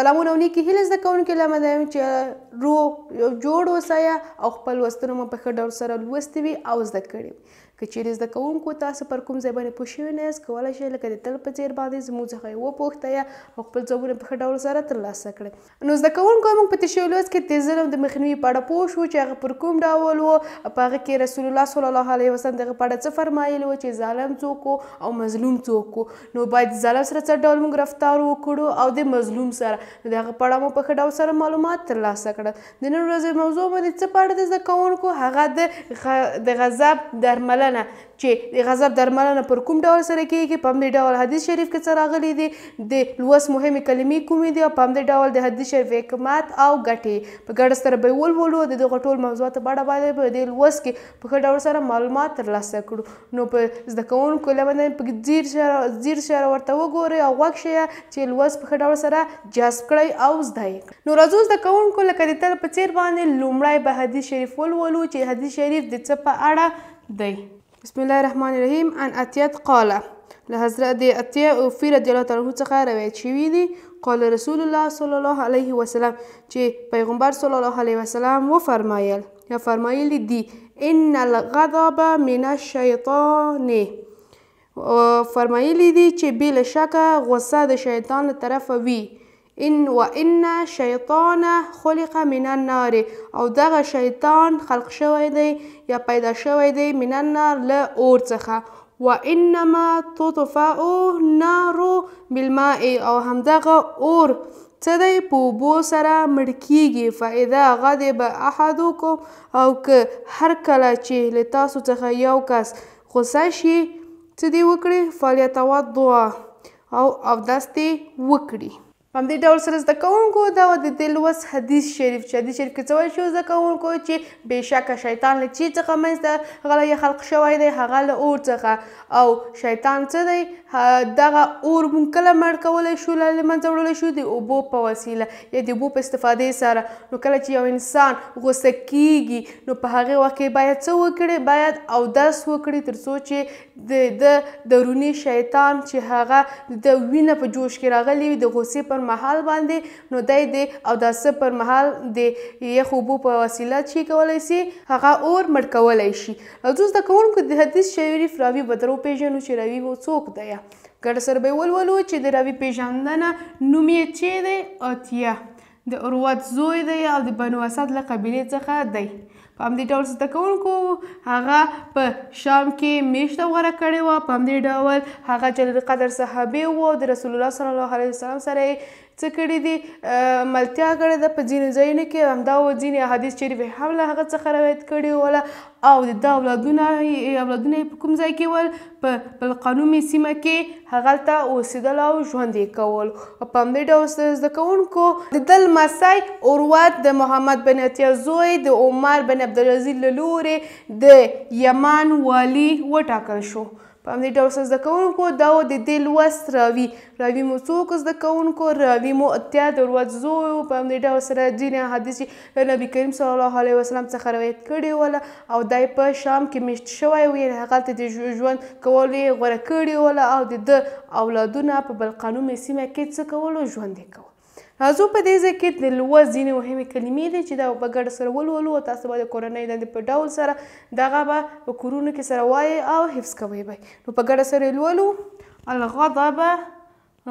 سلامونه او نیکی هیله زده کوونکي لامه ده چې روغ جوړ اوسئ او خپل لوستونه مو په ښه ډول سره لوستي وي او زده کړي که چیرې زده کوونکو تاسو پر کوم ځای باندې پوه شوي نه یاست کولی شئ لکه د تل په څیر باندې زموږ څخه یې وپوښته یا او خپل ځوابونه په ښه ډول سره ترلاسه کړئ نو زده کوونکو موږ په تېر شوي لوست کې د ظلم د مخنیوي په اړه پوه شو چې هغه پر کوم ډول و په هغه کې رسول الله صلی الله علیه وسلم دغه په اړه څه فرمایلی و چې ظالم څوک او مظلوم څوک نو باید ظالم سره څه ډول موږ رفتار وکړو او د مظلوم سره دغه په اړه مو په ښه ډول سره معلومات ترلاسه کړل د نن ورځې موضوع باندې څه په اړه د زده کوونکو هغه د غضب درملنه درملنه چې د غضب درملنه پر کوم ډول سره کیږي په همدې ډول حدیث شریف کې څه راغلي دي د لوس مهمې کلمې کومې دي او په همدې ډول د حدیث شریف حکمت او ګټې په ګډه سره به ولولو د دغه ټول موضوعات په اړه باندې په دې لوس کې په ښه ډول سره معلومات ترلاسه کړو نو په زده کوونکو لمنه په ځیر شهر ځیر شهر ورته وګوري او غوښ شي چې لوس په ښه ډول سره جذب کړئ او زده یې نو راځو زده کوونکو لکه د تل په څیر باندې لومړی به حدیث شریف ولولو چې حدیث شریف د څه په اړه دی بسم الله الرحمن الرحیم عن عطیت قاله له حضرت عطیه او فی رضی الله تعالی څخه روایت شوی دی قال رسول الله صلی الله علیه وسلم چې پیغمبر صلی الله علیه وسلم وفرمایل یا فرمایلی دی ان الغضب من الشیطان فرمایلی دی چې بل شک غصه د شیطان طرفه وی ان و ان شیطان خلق من النار او دغه شیطان خلق شوی دی یا پیدا شوی دی من النار له اور څخه و انما تطفئ النار بالماء او همدغه اور څه دی په اوبو سره مړ کیږي فاذا غضب احدكم او که هر کله چې له تاسو څخه یو کس غصه شي څه دی وکړي فلیتوضا او اودس دې وکړي په همدې ډول سره زده کوونکو دا د دې لوست حدیث شریف چې حدیث شریف کې څه ویل شوي زده کوونکو چې بېشکه شیطان له چی څخه منځته غلی خلق شوی دی هغه له اور څخه او شیطان څه دی دغه اور مونږ کله مړ کولی شو له منځه وړلی شو د اوبو په وسیله یا د اوبو په استفادې سره نو کله چې یو انسان غوسه کیږي نو په هغې وخت کې باید څه وکړي باید اودس وکړي تر څو چې د دروني شیطان چې هغه د وینه په جوش کې راغلی وي د غوسې پر پر مهال باندې نو دای دی او دا څه پر مهال د یخ اوبو په وسیله چی کولای شي هغه اور مړ کولای شي زه زده کوونکو د حدیث شریف راوی بدرو پیژنو چې راوی و څوک دی ګډ سر به ولولو چې د راوی پیژندنه نوم یې چی دی اتیا د اوروت زوی دی او د بنو اسد له قبیلې څخه دی په همدې ډول زده کوونکو هغه په شام کې میشته غوره کړې وه په همدې ډول هغه جلیل قدر صحابي وو د رسول الله صلی الله علیه وسلم سره څه کړي دي ملتیا کړې ده په ځینو ځایونو کې همدا و ځینې احادیث چیرې وي هم له هغه څخه روایت کړي وله او د دا اولادونه اولادونه یې په کوم ځای کې ول په بلقانومي سیمه کې هغلته اوسېدل او ژوند یې کول په همدې ډول زده کوونکو د ده لمسی اوروات د محمد بن عطیه زوی د عمر بن عبدالعزیز له لورې د یمن والي وټاکل شو په همدې ډول زده کوونکو دا و د دې لوست راوي راوي مو څوک زده کوونکو راوي مو اتیا د ورځو په همدې ډول سره ځینې احادیث چې نبي کریم صلی الله علیه وسلم څخه روایت کړي وله او دای په شام کې میشت شوی و یعنې هغلته د ژوند کول یې غوره کړي وله او د ده اولادونه په بلقانو سیمه کې څه کولو ژوند یې کول راځو په دې ځای کې د لوه ځینې مهمې کلمې دي چې دا به ګډ سره ولولو او تاسو به د کورنۍ دندې په ډول سره دغه به په کورونو کې سره وایي او حفظ کوئ به نو په ګډه سره لولو الغضب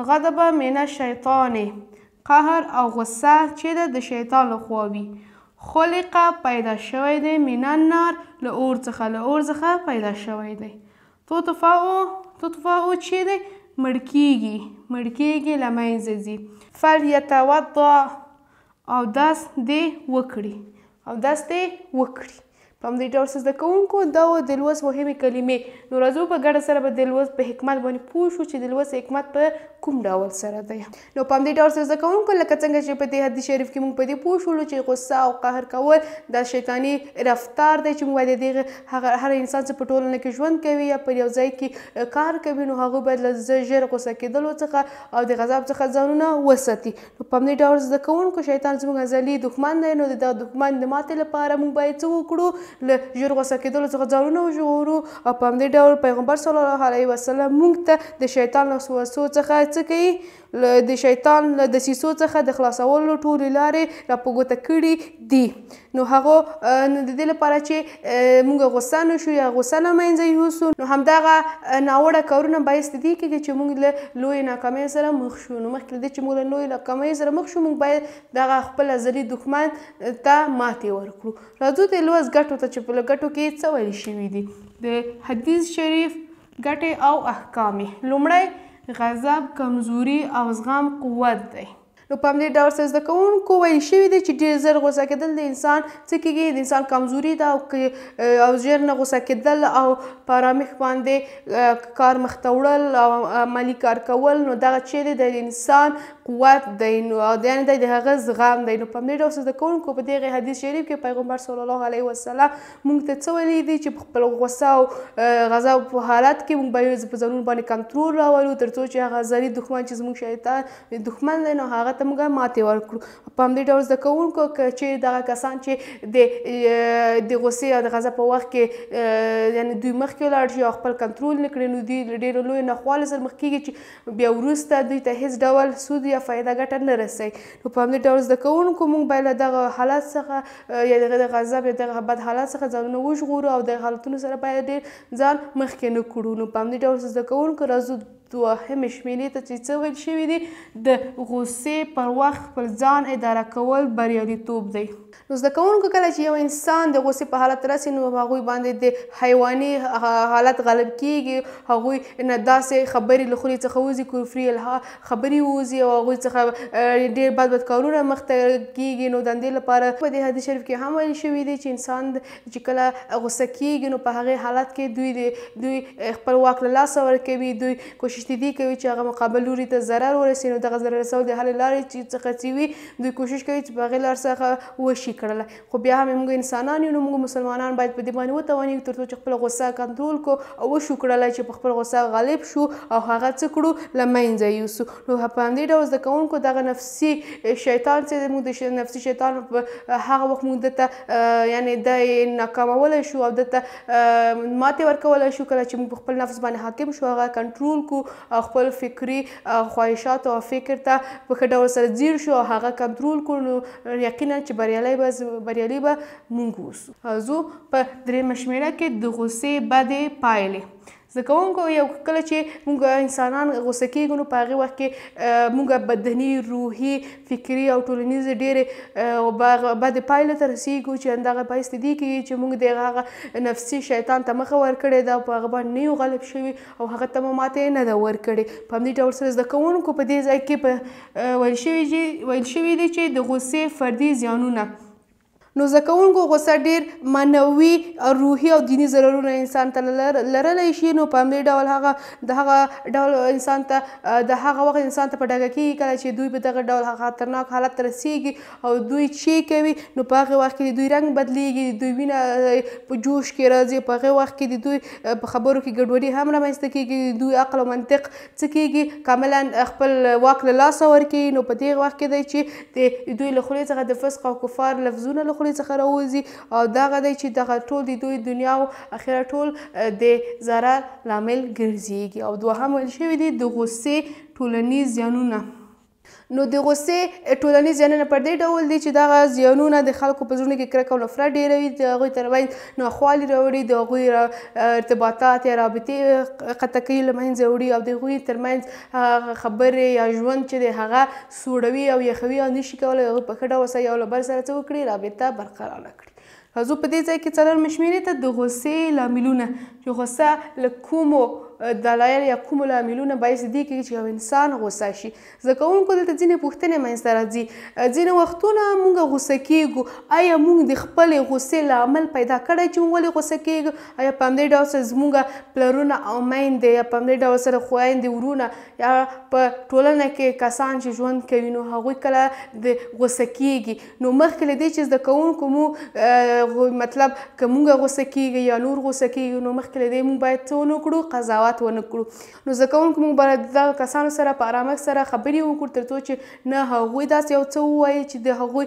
غضب من الشیطان قهر او غصه چې ده د شیطان لخوا وي خلق پیدا شوی دی من النار له اور څخه له اور څخه پیدا شوی دی تطفئ تطفئ چې دی مړ کیږي مړ کیږي له منځه ځي فلیتوضا اودس دې وکړي اودس دې وکړي په همدې ډول زده کوونکو دا و د لوست مهمې کلمې نو راځو په ګډه سره به د لوست په حکمت باندې پوه شو چې د لوست حکمت په کوم ډول سره دی نو په همدې ډول زده کوونکو لکه څنګه چې په دې حدیث شریف کې موږ په دې پوه شولو چې غصه او قهر کول د شیطانی رفتار دی چې موږ د دې هر انسان څخه په ټولنه کې ژوند کوي یا په یو ځای کې کار کوي نو هغه باید له ژر غصه کېدلو څخه او د غضب څخه ځانونه وساتي نو په همدې ډول زده کوونکو شیطان زموږ ازلي دښمن دی نو د دښمن د ماتې لپاره موږ باید څه وکړو له ژر غوسه کېدلو څخه ځانونه وژغورو او په همدې ډول پیغمبر صلی الله علیه وسلم موږ ته د شیطان له وسوسو څخه څه کوي د شیطان له دسیسو څخه د خلاصولو ټولې لارې راپګوته کړي دي نو هغه نو د دې لپاره چې موږ غوسه نه شو یا غوسه نه منځه یوسو نو همدغه ناوړه کارونه باعث دي کېږي چې موږ له لوی ناکامۍ سره مخ شو نو مخکې دې چې موږ له لوی ناکامۍ سره مخ شو موږ باید دغه خپل ازلي دښمن ته ماتې ورکړو راځو د لوز ګټو ته چې په ګټو کې څه ویل شوي دي د حدیث شریف ګټې او احکامې لومړی غضب کمزوري او زغم قوت دی نو په همدې ډول څه زده کوونکو ویل شوي دی چې ډېر زر غوسه کېدل د انسان څه کېږي د انسان کمزوري ده او او ژر نه غوسه کېدل او په آرامښ باندې کار مخته وړل او عملي کار کول نو دغه چې دی د انسان قوت دی نو یعنې دی د هغه زغم دی نو په همدې ډول زده کوونکو په دغه حدیث شریف کې پیغمبر صلی الله علیه وسلم موږ ته څه ویلي دي چې په خپل غوسه او غضا په حالت کې موږ باید په ځانون باندې کنټرول راولو تر څو چې هغه زری دښمن چې زموږ شیطان دښمن دی نو هغه ته موږ ماتې ورکړو په همدې ډول زده کوونکو چې دغه کسان چې د د غوسې او د غضا په وخت کې یعنې دوی مخکې ولاړ شي او خپل کنټرول نه کړي نو دوی ډېر لوی ناخوالو سره مخ کېږي چې بیا وروسته دوی ته هیڅ ډول سود یا یا فایده ګټه نه رسي نو په همدې ډول زده کوونکو موږ باید له دغه حالات څخه یا دغه د غضب یا دغه بد حالات څخه ځانونه وژغورو او د حالتونو سره باید ډېر ځان مخکې نه کړو نو په همدې ډول زده کوونکو راځو دوهمې شمېرې ته چې څه ویل شوي دي د غوسې پر وخت خپل ځان اداره کول بریالیتوب دی نو زده کوونکو کله چې یو انسان د غوسې په حالت راسي نو هغوی باندې د حیواني حالت غلب کیږي هغوی نه داسې خبرې له خولې څخه وځي کفري الها خبرې وځي او هغوی څخه ډېر بد بد کارونه مخته کیږي نو د دې لپاره په دې حدیث شریف کې هم ویل شوي دي چې انسان چې کله غوسه کیږي نو په هغې حالت کې دوی دوی خپل واک له لاسه ورکوي دوی کوشش کوشش دي کوي چې هغه مقابل لوري ته ضرر ورسوي نو دغه ضرر رسول د حل لارې چې څخه څیوي دوی کوشش کوي چې باغې لار څخه وشي کړل خو بیا هم موږ انسانان یو موږ مسلمانان باید په دې باندې وتوانیږو ترڅو چې خپل غوسه کنټرول کو او وشو کړل چې په خپل غوسه غالب شو او هغه څه کړو لمینځه یوسو نو په همدې ډول زده کوونکو دغه نفسي شیطان چې موږ د نفسي شیطان په هغه وخت موږ دته یعنی د ناکامول شو او دته ماته ورکول شو کله چې موږ خپل نفس باندې حاکم شو هغه کنټرول کو خپل فکری خواهشات او فکر ته په ښه ډول سره ځیر شو او هغه کنټرول کړو نو یقینا چې بریالي به بریالي به مونږ اوسو زه په درېیمه شمیره کې د غوسې بدې پایلې زکونکو یو کله چې موږ انسانان غوسه کیږو نو په هغه وخت کې موږ بدني روحي فکری او ټولنیز ډېر او بعد پایله تر رسیدو چې اندغه پایست دي کې چې موږ د هغه نفسي شیطان ته مخ ورکړې دا په هغه باندې یو غلب شوی او هغه ته ماته نه دا ورکړي په دې ډول سره زکونکو په دې ځای کې په ویل شوی چې ویل شوی دی چې د غوسې فردي زیانونه نو زکونکو غوسه ډیر مانوي روحي او دینی ضرورونه انسان ته لرلای شي نو په همدې ډول هغه د هغه ډول انسان ته د هغه وخت انسان ته په ډاګه کې کله چې دوی په دغه ډول هغه خطرناک حالت رسیږي او دوی چې کوي نو په هغه وخت کې دوی رنگ بدلیږي دوی وینه په جوش کې راځي په هغه وخت کې دوی په خبرو کې ګډوډي هم رامنځته کیږي دوی عقل او منطق څه کیږي کاملا خپل واک له لاسه ورکوي نو په دې وخت کې دی چې دوی له خولې څخه د فسق او کفار لفظونه له خولې جوړې څخه راوځي او دغه دی چې دغه ټول د دوی دنیا او آخرت ټول د ضرر لامل ګرځيږي او دوهم ویل شوی دی د غصې ټولنیز زیانونه نو د غصې ټولنیز زیانونه پر دې ډول دي چې دغه زیانونه د خلکو په زړونو کې کرکه او نفرت ډېروي د هغوی ترمنځ ناخوالې راوړي د هغوی ارتباطات یا رابطې قطع کوي له منځه وړي او د هغوی ترمنځ خبرې یا ژوند چې دی هغه سوړوي او یخوي او نشي کولی هغه په ښه ډول سره یو له بل سره څه وکړي رابطه برقراره کړي راځو په دې ځای کې څلور مشمیرې ته د غصې لاملونه چې غصه له کومو دلایل یا کوم لاملونه باعث دي کې چې یو انسان غوسه شي زکونکو دلته ځینې پوښتنې منځته راځي ځینې وختونه موږ غوسه کیږو آیا موږ د خپل غوسې لامل پیدا کړی چې موږ ولې غوسه کیږو آیا په همدې ډول سره زموږ پلرونه او میندې یا په همدې ډول سره خویندې ورونه یا په ټولنه کې کسان چې ژوند کوي نو هغوی کله د غوسه کیږي نو مخکې له دې چې زده کوونکو مو مطلب که موږ غوسه کیږو یا نور غوسه کیږو نو مخکې له دې موږ باید څه ونکړو قضاوت مراعات ونه کړو نو زده کوونکو موږ باید دغه کسانو سره په آرامښت سره خبرې وکړو ترڅو چې نه هغوی داسې یو څه ووایي چې د هغوی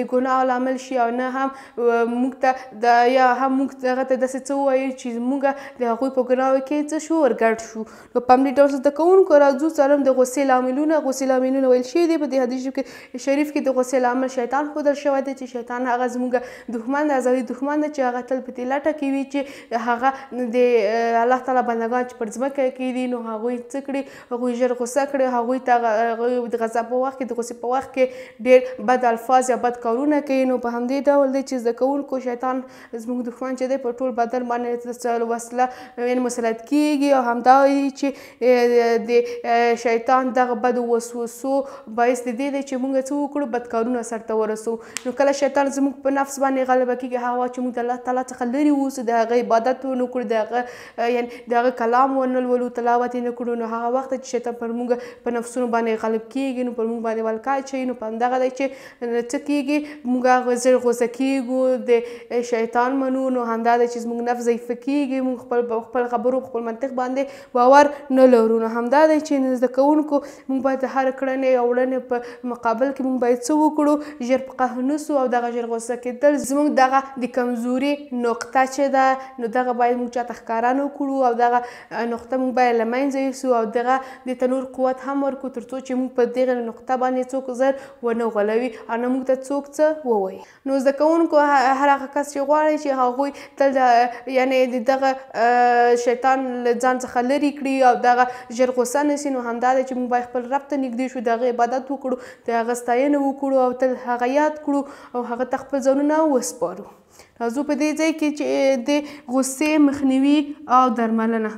د ګناه لامل شي او نه هم موږ ته د یا هم موږ هغه ته داسې څه ووایي چې موږ د هغوی په ګناوو کې څه شو ورګډ شو نو په همدې ډول زده کوونکو راځو څلورم د غوسې لاملونه غوسې لاملونه ویل شوي دي په دې حدیث کې شریف کې د غوسې لامل شیطان ښودل شوی دی چې شیطان هغه زموږ دښمن د ازادي دښمن چې هغه تل په دې لټه کې وي چې هغه د الله تعالی بندگان چې پر ځمکه کې دي نو هغوی څه کړي هغوی ژر غوسه کړي هغوی ته د غذا په وخت کې د غوسې په وخت کې ډېر بد الفاظ یا بد کارونه کوي نو په همدې ډول دی چې زده کوونکو شیطان زموږ دښمن چې دی په ټول بدن باندې وسله یعنې مسلط کیږي او همدا دی چې د شیطان دغه بد وسوسو باعث د دې دی چې موږ څه وکړو بد کارونه سرته ورسو نو کله شیطان زموږ په نفس باندې غلبه کیږي هغه چې موږ د الله تعالی څخه لرې اوسو د هغه عبادت ونکړو د هغه یعنې د هغه کلام قران ونه لولو تلاوت نه کړو نو هغه وخت چې شیطان پر موږ په نفسونو باندې غلب کیږي نو پر موږ باندې ولکای چي نو پندغه دی چې تکیږي موږ غزر غوسه کیږو د شیطان منو نو همدا د چیز موږ نفس ضعیف کیږي موږ خپل خپل خبرو خپل منطق باندې باور نه لرو نو همدا دی چې زده کوونکو موږ باید هر کړنې او وړنې په مقابل کې موږ باید څه وکړو ژر په قهنه سو او دغه ژر غوسه کېدل زموږ دغه د کمزوري نقطه چې ده نو دغه باید موږ چاته ښکارانه کړو او دغه نقطه مونږ باید له منځه یوسو او دغه د تنور قوت هم ورکړو تر څو چې مونږ په دغه نقطه باندې څوک زر ونه غولوي او نه مونږ ته څوک څه ووایي نو زده کوونکو هر هغه کس چې غواړي چې هغوی تل یعنی دغه شیطان له ځان څخه لرې کړي او دغه ژر غوسه نسی نو همدا ده چې موږ باید خپل رب ته نږدې شو د هغه عبادت وکړو د هغه ستاینه وکړو او تل هغه یاد کړو او هغه ته خپل ځانونه وسپارو راځو په دې ځای کې چې د غصې مخنیوي او درملنه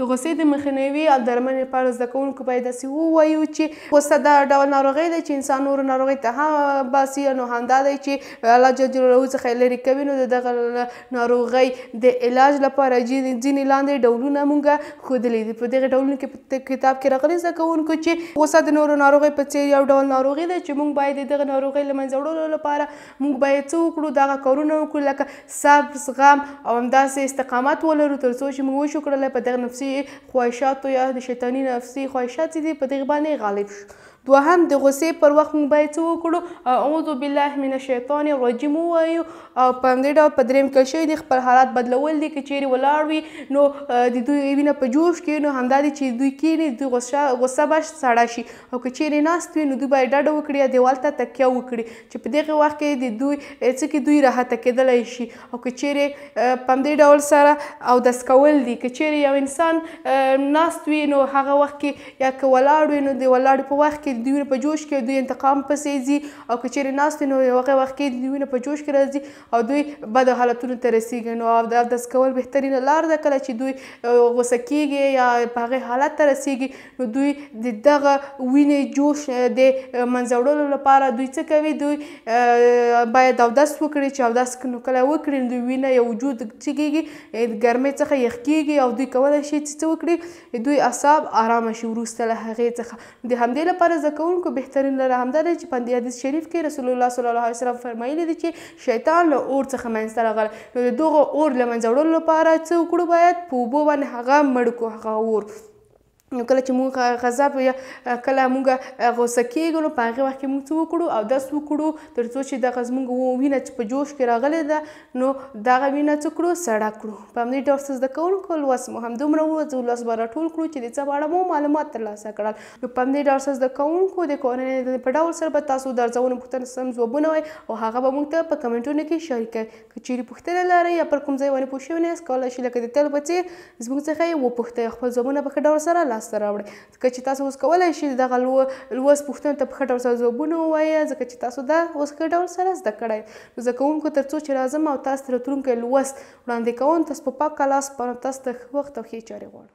د غوسې د مخنیوي او درملنې لپاره زده کوونکو باید داسې ووایو چې غوسه دا ډول ناروغي ده چې انسان نور ناروغي ته هم باسي نو همدا دی چې الله جل جلاله څخه یې لرې کوي نو د دغه ناروغۍ د علاج لپاره ځینې لاندې ډولونه مونږ ښودلی دي په دغه ډولونو کې په کتاب کې راغلي زده کوونکو چې غوسه د نورو ناروغۍ په څېر یو ډول ناروغي ده چې مونږ باید دغه ناروغۍ له منځه وړلو لپاره مونږ باید څه وکړو دغه کارونه وکړو لکه صبر زغم او همداسې استقامت ولرو تر څو چې مونږ وشو کړلی په دغه نفسي نفسي خواهشاتو یا د شیطاني نفسي خواهشات دي په دغه باندې غالب شو دوهم د غصې پر وخت موږ باید څه وکړو اعوذ بالله من الشیطان الرجیم ووایو او په همدې ډول په دریم کل شوی د خپل حالات بدلول دي که چیرې ولاړ وي نو د دوی وینه په جوش کې نو همدا دی چې دوی کینی دوی غصه به سړه شي او که چیرې ناست وي نو دوی باید ډډه وکړي یا دیوال ته تکیه وکړي چې په دغه وخت کې د دوی څه کې دوی راحته کېدلی شي او که چیرې په همدې ډول سره او دس کول دي که چیرې یو انسان ناست وي نو هغه وخت کې یا که ولاړ وي نو د ولاړ په وخت کې کې د وینې په جوش کې دوی انتقام پسې ځي او که چیرې ناست نو یو هغه وخت کې د وینې په جوش کې راځي او دوی بد حالتونو ته رسیږي نو اودس کول بهترینه لار ده کله چې دوی غوسه کیږي یا په هغه حالت ته رسیږي نو دوی د دغه وینې جوش د منځوړلو لپاره دوی څه کوي دوی باید اودس وکړي چې اودس نو کله وکړي دوی وینه یو وجود چګيږي ګرمۍ څخه یخ کیږي او دوی کولای شي چې څه وکړي دوی اعصاب آرام شي ورسته له هغې څخه د همدې لپاره زده کوونکو بهترین لاره همدا ده چې په دې حدیث شریف کې رسول الله صلی الله علیه وسلم فرمایلی دي چې شیطان له اور څخه منځته راغلی نو د دغه اور له منځه وړلو لپاره څه وکړو باید په اوبو باندې هغه مړ کړو هغه اور نو کله چې مونږ غضب یا کله مونږ غوسه کیږو نو په هغه وخت کې مونږ څه وکړو او داس وکړو تر څو چې دغه زمونږ وینه چې په جوش کې راغلې ده نو دغه وینه څه کړو سړه کړو په همدې ډول څه زده کوونکو لوس مو همدومره و زه لوس به راټول کړو چې د څه په اړه مو معلومات ترلاسه کړل نو په همدې ډول څه زده کوونکو د کورنۍ په ډول سره به تاسو د ارزونې پوښتنه سم ځوابونه وای او هغه به مونږ ته په کمنټونو کې شریک کړئ که چیرې پوښتنه لرئ یا پر کوم ځای باندې پوښتنه کولی شئ لکه د تل په څیر زمونږ څخه یې وپوښتئ خپل ځوابونه په ښه ډول سره لاسته راوړئ ځکه چې تاسو اوس کولای شئ دغه لوست پوښتنو ته په ښه ډول سره ځوابونه ووایئ ځکه چې تاسو دا اوس ښه ډول سره زده کړئ نو زده کوونکو تر څو چې راځم او تاسو ته راتلونکی لوست وړاندې کوم تاسو په پاک کلاس په تاسو ته ښه وخت او ښې چارې غواړم